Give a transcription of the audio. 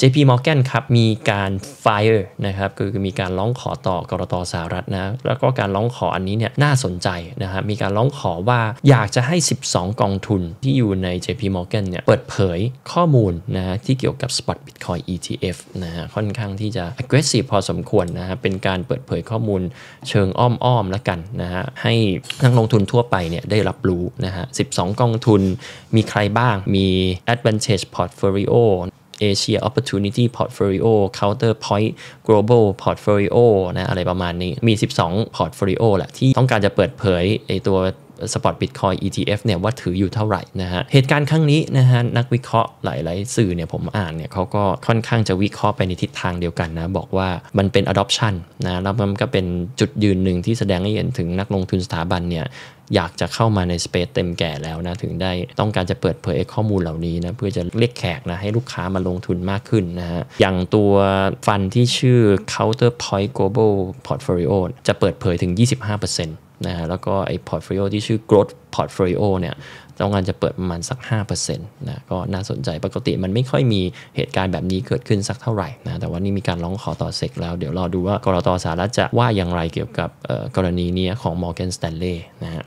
JP Morgan ครับมีการ fire นะครับคือมีการร้องขอต่อกรตสหรัฐนะแล้วก็การร้องขออันนี้เนี่ยน่าสนใจนะฮะมีการร้องขอว่าอยากจะให้ 12 กองทุนที่อยู่ใน JP Morgan เนี่ยเปิดเผยข้อมูลนะที่เกี่ยวกับ spot Bitcoin ETF นะฮะค่อนข้างที่จะ aggressive พอสมควรนะฮะเป็นการเปิดเผยข้อมูลเชิงอ้อมๆแล้วกันนะฮะให้นักลงทุนทั่วไปเนี่ยได้รับรู้นะฮะ12 กองทุนมีใครบ้างมี Advantage Portfolio Asia Opportunity Portfolio Counterpoint Global Portfolio นะอะไรประมาณนี้ มี 12 Portfolio แหละที่ต้องการจะเปิดเผยไอตัวสปอตบิตคอย ETF เนี่ยว่าถืออยู่เท่าไหร่นะฮะ เหตุการณ์ครั้งนี้นะฮะนักวิเคราะห์หลาย ๆ สื่อเนี่ยผมอ่านเนี่ยเขาก็ค่อนข้างจะวิเคราะห์ไปในทิศทางเดียวกันนะ บอกว่ามันเป็น adoption นะแล้วมันก็เป็นจุดยืนหนึ่งที่แสดงให้เห็นถึงนักลงทุนสถาบันเนี่ยอยากจะเข้ามาในสเปซเต็มแก่แล้วนะถึงได้ต้องการจะเปิดเผยข้อมูลเหล่านี้นะเพื่อจะเรียกแขกนะให้ลูกค้ามาลงทุนมากขึ้นนะฮะอย่างตัวฟันที่ชื่อ Counterpoint Global Portfolio จะเปิดเผยถึง 25%นะฮะแล้วก็ไอ้พอร์ตโฟลิโอที่ชื่อ growth portfolio เนี่ยต้องการจะเปิดประมาณสัก5%นะก็น่าสนใจปกติมันไม่ค่อยมีเหตุการณ์แบบนี้เกิดขึ้นสักเท่าไหร่นะแต่ว่านี่มีการร้องขอต่อเซกแล้ว เดี๋ยวรอดูว่ากรตสารัฐจะว่าอย่างไรเกี่ยวกับกรณีนี้ของ Morgan Stanley นะฮะ